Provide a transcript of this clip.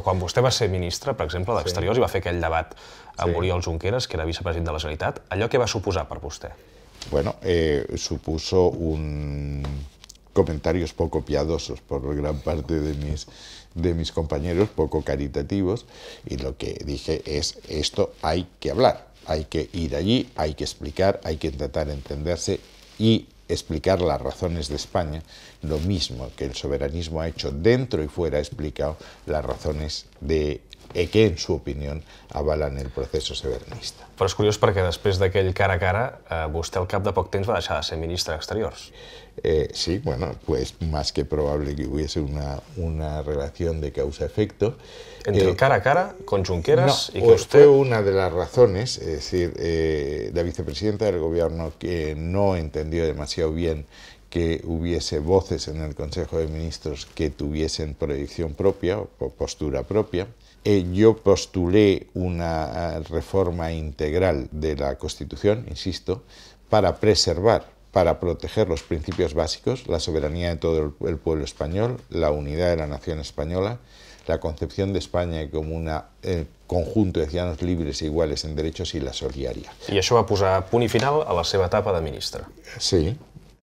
cuando quan vostè va ser ministra por ejemplo, de exterior, i va fer aquell debat amb a Oriol Junqueras, que era vicepresident de la Generalitat, allò què va suposar per usted? Bueno, eh, supuso un comentarios poco piadosos por gran parte de mis, de mis compañeros, poco caritativos, y lo que dije es, esto hay que hablar, hay que ir allí, hay que explicar, hay que intentar entenderse y explicar las razones de España, lo mismo que el soberanismo ha hecho dentro y fuera, ha explicado las razones de e que, en su opinión, avalan el proceso severnista. Però para que después de aquel cara a cara, eh, al cap de poc va deixar de ser ministre d'Exteriors. Eh, sí, bueno, pues más que probable que hubiese una, una relación de causa-efecto. Entre el eh, cara a cara con Junqueras y usted... Fue una de las razones, es decir, eh, la vicepresidenta del gobierno que no entendió demasiado bien que hubiese voces en el Consejo de Ministros que tuviesen proyección propia o postura propia, eh, yo postulé una eh, reforma integral de la Constitución, insisto, para preservar, para proteger los principios básicos, la soberanía de todo el pueblo español, la unidad de la nación española, la concepción de España como un eh, conjunto de ciudadanos libres e iguales en derechos y la solidaria. Y eso va a poner punto final a la seva etapa de ministra Sí,